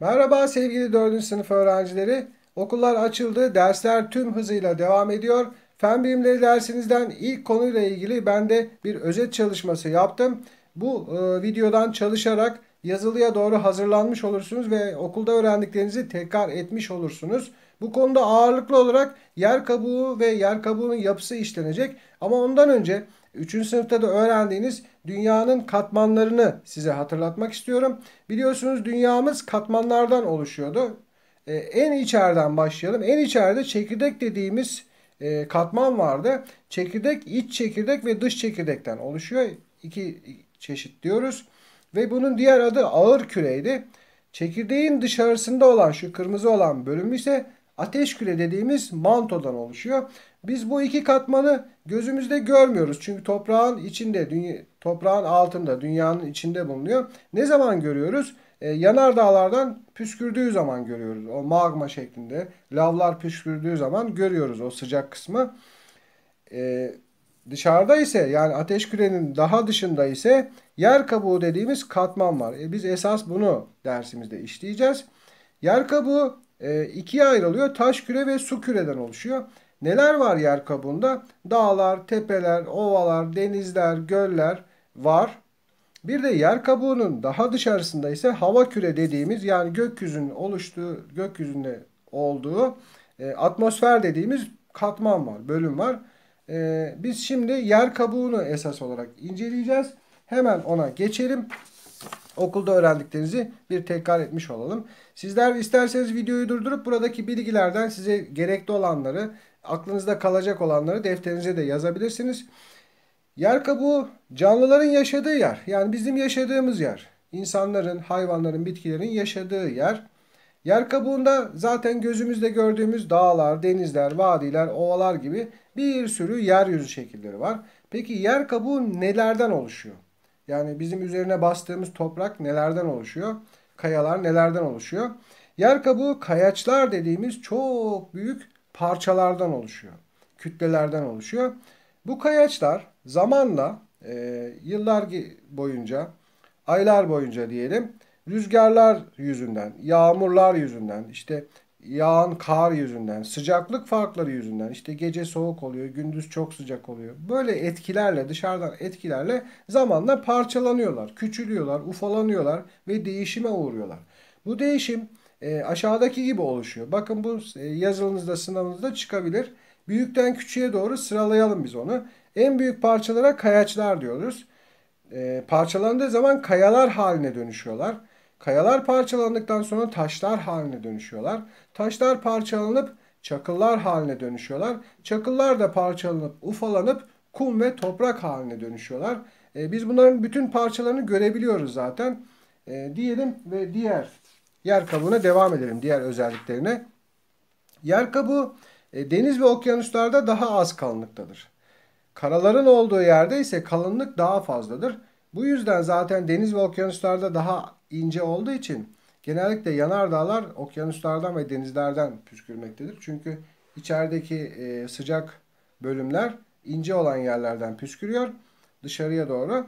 Merhaba sevgili 4. sınıf öğrencileri. Okullar açıldı, dersler tüm hızıyla devam ediyor. Fen bilimleri dersinizden ilk konuyla ilgili ben de bir özet çalışması yaptım. Bu e, videodan çalışarak yazılıya doğru hazırlanmış olursunuz ve okulda öğrendiklerinizi tekrar etmiş olursunuz. Bu konuda ağırlıklı olarak yer kabuğu ve yer kabuğunun yapısı işlenecek. Ama ondan önce 3. sınıfta da öğrendiğiniz dünyanın katmanlarını size hatırlatmak istiyorum. Biliyorsunuz dünyamız katmanlardan oluşuyordu. Ee, en içeriden başlayalım. En içeride çekirdek dediğimiz e, katman vardı. Çekirdek iç çekirdek ve dış çekirdekten oluşuyor. İki çeşit diyoruz. Ve bunun diğer adı ağır küreydi. Çekirdeğin dışarısında olan şu kırmızı olan bölüm ise ateş küre dediğimiz mantodan oluşuyor. Biz bu iki katmanı gözümüzde görmüyoruz. Çünkü toprağın içinde, dünya, toprağın altında, dünyanın içinde bulunuyor. Ne zaman görüyoruz? E, yanardağlardan püskürdüğü zaman görüyoruz. O magma şeklinde lavlar püskürdüğü zaman görüyoruz o sıcak kısmı. E, dışarıda ise yani ateş kürenin daha dışında ise Yer kabuğu dediğimiz katman var. E biz esas bunu dersimizde işleyeceğiz. Yer kabuğu e, ikiye ayrılıyor. Taş küre ve su küreden oluşuyor. Neler var yer kabuğunda? Dağlar, tepeler, ovalar, denizler, göller var. Bir de yer kabuğunun daha dışarısında ise hava küre dediğimiz yani gökyüzünün oluştuğu, gökyüzünde olduğu e, atmosfer dediğimiz katman var, bölüm var. E, biz şimdi yer kabuğunu esas olarak inceleyeceğiz. Hemen ona geçelim. Okulda öğrendiklerinizi bir tekrar etmiş olalım. Sizler isterseniz videoyu durdurup buradaki bilgilerden size gerekli olanları, aklınızda kalacak olanları defterinize de yazabilirsiniz. Yer kabuğu canlıların yaşadığı yer. Yani bizim yaşadığımız yer. İnsanların, hayvanların, bitkilerin yaşadığı yer. Yer kabuğunda zaten gözümüzde gördüğümüz dağlar, denizler, vadiler, ovalar gibi bir sürü yeryüzü şekilleri var. Peki yer kabuğu nelerden oluşuyor? Yani bizim üzerine bastığımız toprak nelerden oluşuyor? Kayalar nelerden oluşuyor? Yer kabuğu kayaçlar dediğimiz çok büyük parçalardan oluşuyor. Kütlelerden oluşuyor. Bu kayaçlar zamanla e, yıllar boyunca, aylar boyunca diyelim rüzgarlar yüzünden, yağmurlar yüzünden, işte yağan kar yüzünden, sıcaklık farkları yüzünden işte gece soğuk oluyor, gündüz çok sıcak oluyor. Böyle etkilerle, dışarıdan etkilerle zamanla parçalanıyorlar, küçülüyorlar, ufalanıyorlar ve değişime uğruyorlar. Bu değişim e, aşağıdaki gibi oluşuyor. Bakın bu e, yazılınızda, sınavınızda çıkabilir. Büyükten küçüğe doğru sıralayalım biz onu. En büyük parçalara kayaçlar diyoruz. E, parçalandığı zaman kayalar haline dönüşüyorlar. Kayalar parçalandıktan sonra taşlar haline dönüşüyorlar. Taşlar parçalanıp çakıllar haline dönüşüyorlar. Çakıllar da parçalanıp ufalanıp kum ve toprak haline dönüşüyorlar. E, biz bunların bütün parçalarını görebiliyoruz zaten. E, diyelim ve diğer yer kabuğuna devam edelim diğer özelliklerine. Yer kabuğu e, deniz ve okyanuslarda daha az kalınlıktadır. Karaların olduğu yerde ise kalınlık daha fazladır. Bu yüzden zaten deniz ve okyanuslarda daha ince olduğu için genellikle yanardağlar okyanuslardan ve denizlerden püskürmektedir. Çünkü içerideki e, sıcak bölümler ince olan yerlerden püskürüyor dışarıya doğru.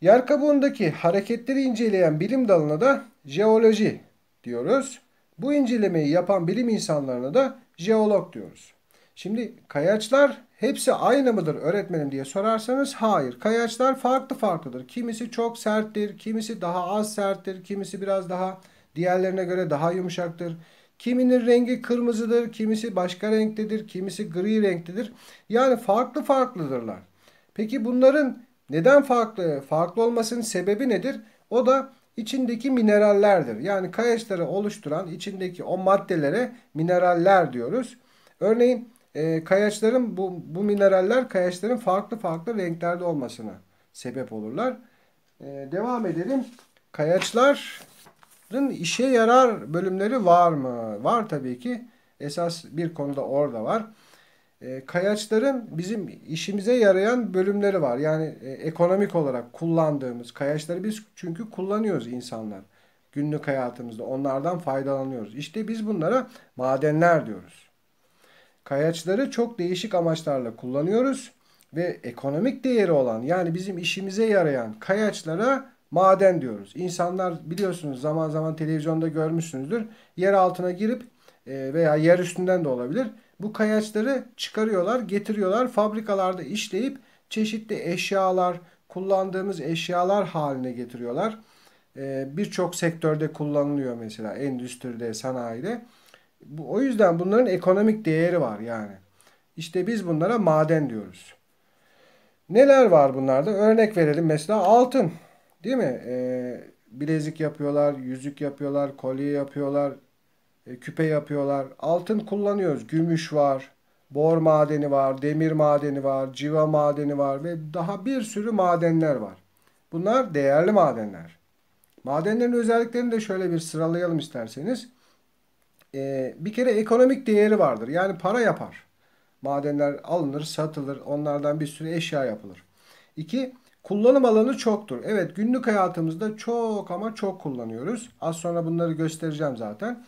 Yer kabuğundaki hareketleri inceleyen bilim dalına da jeoloji diyoruz. Bu incelemeyi yapan bilim insanlarına da jeolog diyoruz. Şimdi kayaçlar hepsi aynı mıdır öğretmenim diye sorarsanız hayır. Kayaçlar farklı farklıdır. Kimisi çok serttir, kimisi daha az serttir, kimisi biraz daha diğerlerine göre daha yumuşaktır. Kiminin rengi kırmızıdır, kimisi başka renktedir, kimisi gri renktedir. Yani farklı farklıdırlar. Peki bunların neden farklı farklı olmasının sebebi nedir? O da içindeki minerallerdir. Yani kayaçları oluşturan içindeki o maddelere mineraller diyoruz. Örneğin e, kayaçların bu, bu mineraller kayaçların farklı farklı renklerde olmasına sebep olurlar. E, devam edelim. Kayaçların işe yarar bölümleri var mı? Var tabii ki. Esas bir konuda orada var. E, kayaçların bizim işimize yarayan bölümleri var. Yani e, ekonomik olarak kullandığımız kayaçları biz çünkü kullanıyoruz insanlar. Günlük hayatımızda onlardan faydalanıyoruz. İşte biz bunlara madenler diyoruz. Kayaçları çok değişik amaçlarla kullanıyoruz ve ekonomik değeri olan yani bizim işimize yarayan kayaçlara maden diyoruz. İnsanlar biliyorsunuz zaman zaman televizyonda görmüşsünüzdür. Yer altına girip e, veya yer üstünden de olabilir. Bu kayaçları çıkarıyorlar, getiriyorlar, fabrikalarda işleyip çeşitli eşyalar, kullandığımız eşyalar haline getiriyorlar. E, birçok sektörde kullanılıyor mesela endüstride, sanayide. Bu, o yüzden bunların ekonomik değeri var yani. İşte biz bunlara maden diyoruz. Neler var bunlarda? Örnek verelim mesela altın. Değil mi? Ee, bilezik yapıyorlar, yüzük yapıyorlar, kolye yapıyorlar, e, küpe yapıyorlar. Altın kullanıyoruz. Gümüş var, bor madeni var, demir madeni var, civa madeni var ve daha bir sürü madenler var. Bunlar değerli madenler. Madenlerin özelliklerini de şöyle bir sıralayalım isterseniz e, bir kere ekonomik değeri vardır. Yani para yapar. Madenler alınır, satılır. Onlardan bir sürü eşya yapılır. İki, kullanım alanı çoktur. Evet günlük hayatımızda çok ama çok kullanıyoruz. Az sonra bunları göstereceğim zaten.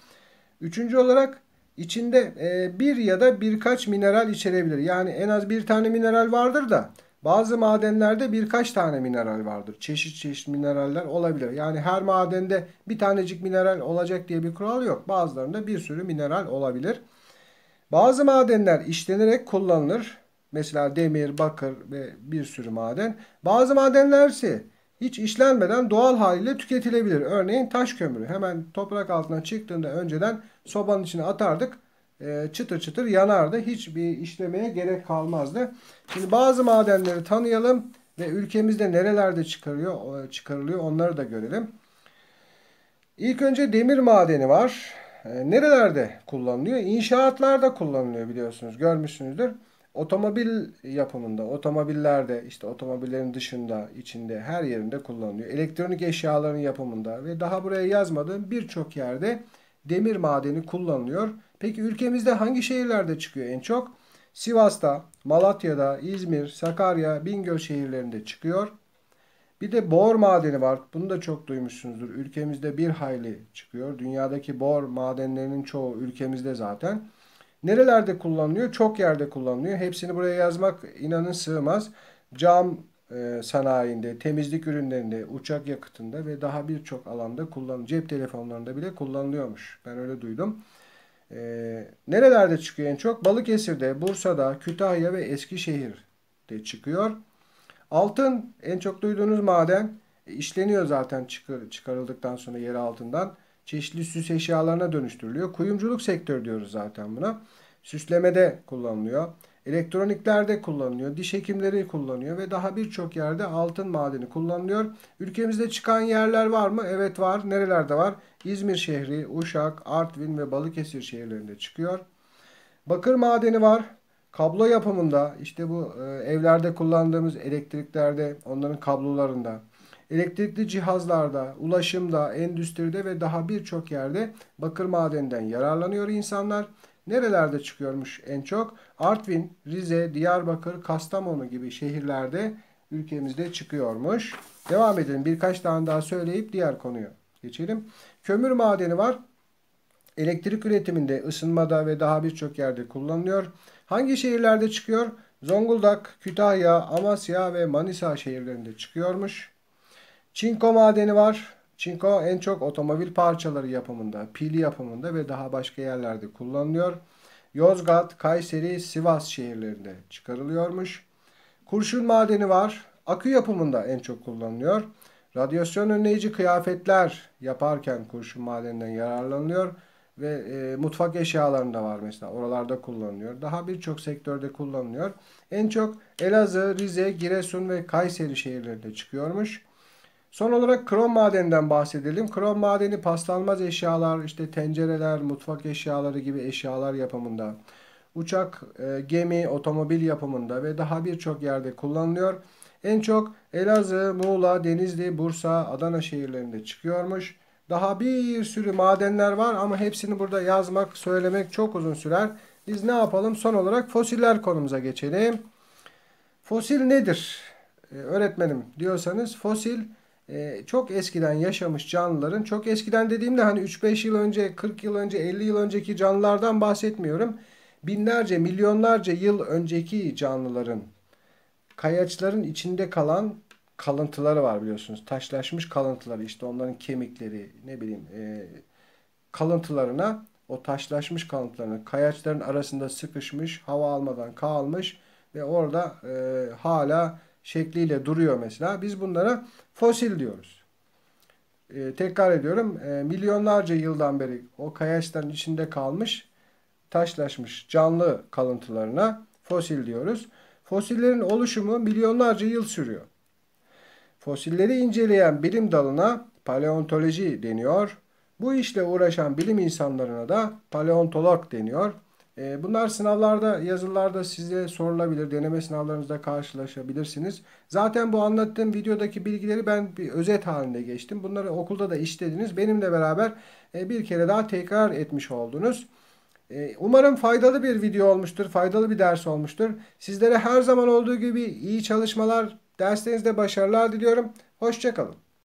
Üçüncü olarak içinde e, bir ya da birkaç mineral içerebilir. Yani en az bir tane mineral vardır da bazı madenlerde birkaç tane mineral vardır. Çeşit çeşit mineraller olabilir. Yani her madende bir tanecik mineral olacak diye bir kural yok. Bazılarında bir sürü mineral olabilir. Bazı madenler işlenerek kullanılır. Mesela demir, bakır ve bir sürü maden. Bazı madenler ise hiç işlenmeden doğal haliyle tüketilebilir. Örneğin taş kömürü hemen toprak altına çıktığında önceden sobanın içine atardık. E, çıtır çıtır yanardı. Hiçbir işlemeye gerek kalmazdı. Şimdi bazı madenleri tanıyalım ve ülkemizde nerelerde çıkarıyor, çıkarılıyor onları da görelim. İlk önce demir madeni var. E, nerelerde kullanılıyor? İnşaatlarda kullanılıyor biliyorsunuz. Görmüşsünüzdür. Otomobil yapımında, otomobillerde, işte otomobillerin dışında, içinde, her yerinde kullanılıyor. Elektronik eşyaların yapımında ve daha buraya yazmadığım birçok yerde demir madeni kullanılıyor Peki ülkemizde hangi şehirlerde çıkıyor en çok? Sivas'ta, Malatya'da, İzmir, Sakarya, Bingöl şehirlerinde çıkıyor. Bir de bor madeni var. Bunu da çok duymuşsunuzdur. Ülkemizde bir hayli çıkıyor. Dünyadaki bor madenlerinin çoğu ülkemizde zaten. Nerelerde kullanılıyor? Çok yerde kullanılıyor. Hepsini buraya yazmak inanın sığmaz. Cam e, sanayinde, temizlik ürünlerinde, uçak yakıtında ve daha birçok alanda kullanılıyor. Cep telefonlarında bile kullanılıyormuş. Ben öyle duydum. E, nerelerde çıkıyor en çok? Balıkesir'de, Bursa'da, Kütahya ve Eskişehir'de çıkıyor. Altın en çok duyduğunuz maden e, işleniyor zaten çıkar, çıkarıldıktan sonra yer altından. Çeşitli süs eşyalarına dönüştürülüyor. Kuyumculuk sektörü diyoruz zaten buna. Süslemede kullanılıyor elektroniklerde kullanılıyor, diş hekimleri kullanıyor ve daha birçok yerde altın madeni kullanılıyor. Ülkemizde çıkan yerler var mı? Evet var. Nerelerde var? İzmir şehri, Uşak, Artvin ve Balıkesir şehirlerinde çıkıyor. Bakır madeni var. Kablo yapımında, işte bu e, evlerde kullandığımız elektriklerde, onların kablolarında, elektrikli cihazlarda, ulaşımda, endüstride ve daha birçok yerde bakır madeninden yararlanıyor insanlar. Nerelerde çıkıyormuş en çok? Artvin, Rize, Diyarbakır, Kastamonu gibi şehirlerde ülkemizde çıkıyormuş. Devam edelim. Birkaç tane daha söyleyip diğer konuyu geçelim. Kömür madeni var. Elektrik üretiminde, ısınmada ve daha birçok yerde kullanılıyor. Hangi şehirlerde çıkıyor? Zonguldak, Kütahya, Amasya ve Manisa şehirlerinde çıkıyormuş. Çinko madeni var. Çinko en çok otomobil parçaları yapımında, pil yapımında ve daha başka yerlerde kullanılıyor. Yozgat, Kayseri, Sivas şehirlerinde çıkarılıyormuş. Kurşun madeni var. Akü yapımında en çok kullanılıyor. Radyasyon önleyici kıyafetler yaparken kurşun madeninden yararlanılıyor ve e, mutfak eşyalarında var mesela oralarda kullanılıyor. Daha birçok sektörde kullanılıyor. En çok Elazığ, Rize, Giresun ve Kayseri şehirlerinde çıkıyormuş. Son olarak krom madeninden bahsedelim. Krom madeni paslanmaz eşyalar, işte tencereler, mutfak eşyaları gibi eşyalar yapımında, uçak, e, gemi, otomobil yapımında ve daha birçok yerde kullanılıyor. En çok Elazığ, Muğla, Denizli, Bursa, Adana şehirlerinde çıkıyormuş. Daha bir sürü madenler var ama hepsini burada yazmak, söylemek çok uzun sürer. Biz ne yapalım? Son olarak fosiller konumuza geçelim. Fosil nedir? Ee, öğretmenim diyorsanız fosil ee, çok eskiden yaşamış canlıların çok eskiden dediğimde hani 3-5 yıl önce 40 yıl önce 50 yıl önceki canlılardan bahsetmiyorum. Binlerce milyonlarca yıl önceki canlıların kayaçların içinde kalan kalıntıları var biliyorsunuz. Taşlaşmış kalıntıları işte onların kemikleri ne bileyim e, kalıntılarına o taşlaşmış kalıntılarına kayaçların arasında sıkışmış hava almadan kalmış ve orada e, hala şekliyle duruyor mesela. Biz bunlara fosil diyoruz. E, tekrar ediyorum e, milyonlarca yıldan beri o kayaçların içinde kalmış taşlaşmış canlı kalıntılarına fosil diyoruz. Fosillerin oluşumu milyonlarca yıl sürüyor. Fosilleri inceleyen bilim dalına paleontoloji deniyor. Bu işle uğraşan bilim insanlarına da paleontolog deniyor. Ee, bunlar sınavlarda, yazılarda size sorulabilir. Deneme sınavlarınızda karşılaşabilirsiniz. Zaten bu anlattığım videodaki bilgileri ben bir özet halinde geçtim. Bunları okulda da işlediniz. Benimle beraber e, bir kere daha tekrar etmiş oldunuz. E, umarım faydalı bir video olmuştur, faydalı bir ders olmuştur. Sizlere her zaman olduğu gibi iyi çalışmalar, derslerinizde başarılar diliyorum. Hoşçakalın.